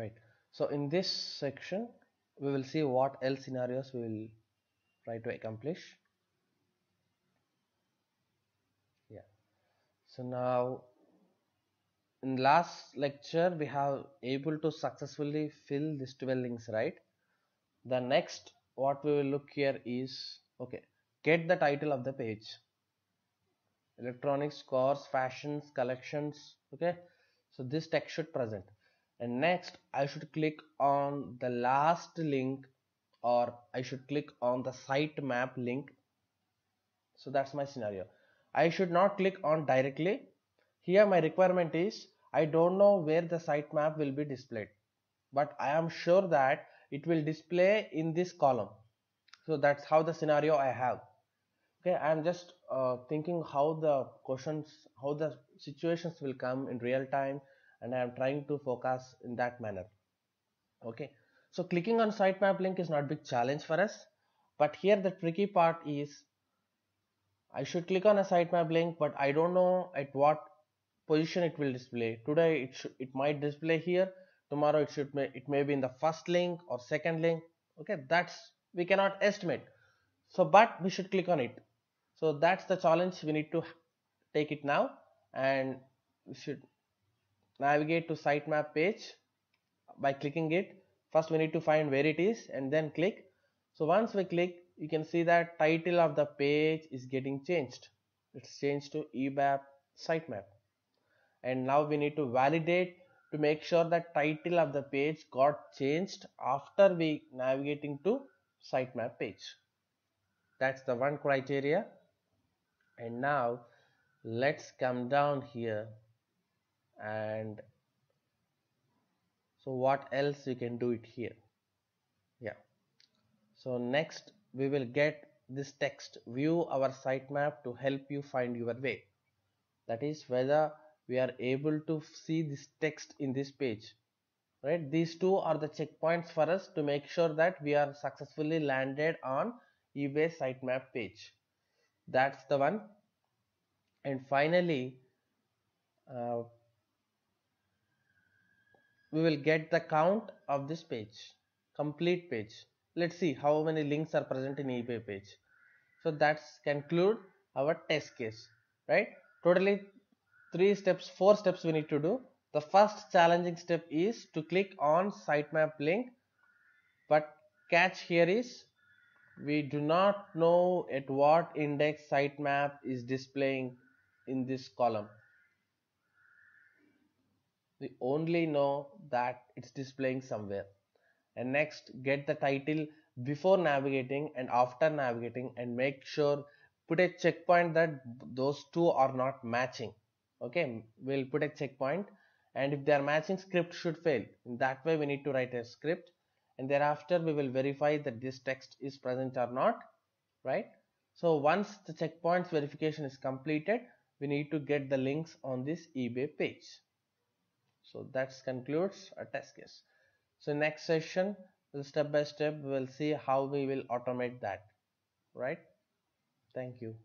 right so in this section we will see what else scenarios we will try to accomplish yeah so now in last lecture we have able to successfully fill these 12 links right the next what we will look here is okay get the title of the page electronics course, fashions collections okay so this text should present and next I should click on the last link or I should click on the sitemap link so that's my scenario I should not click on directly here my requirement is I don't know where the sitemap will be displayed but I am sure that it will display in this column so that's how the scenario I have okay I'm just uh, thinking how the questions how the situations will come in real time and I am trying to focus in that manner okay so clicking on sitemap link is not big challenge for us but here the tricky part is I should click on a sitemap link but I don't know at what position it will display today it should it might display here tomorrow it should may, it may be in the first link or second link okay that's we cannot estimate so but we should click on it so that's the challenge we need to take it now and we should navigate to sitemap page by clicking it first we need to find where it is and then click so once we click you can see that title of the page is getting changed it's changed to ebap sitemap and now we need to validate to make sure that title of the page got changed after we navigating to sitemap page that's the one criteria and now let's come down here and so what else we can do it here yeah so next we will get this text view our sitemap to help you find your way that is whether we are able to see this text in this page right these two are the checkpoints for us to make sure that we are successfully landed on ebay sitemap page that's the one and finally uh, we will get the count of this page complete page let's see how many links are present in ebay page so that's conclude our test case right totally three steps four steps we need to do the first challenging step is to click on sitemap link but catch here is we do not know at what index sitemap is displaying in this column we only know that it's displaying somewhere and next get the title before navigating and after navigating and make sure put a checkpoint that those two are not matching okay we'll put a checkpoint and if they are matching script should fail in that way we need to write a script and thereafter we will verify that this text is present or not right so once the checkpoints verification is completed we need to get the links on this ebay page so that concludes a test case so next session step by step we'll see how we will automate that right thank you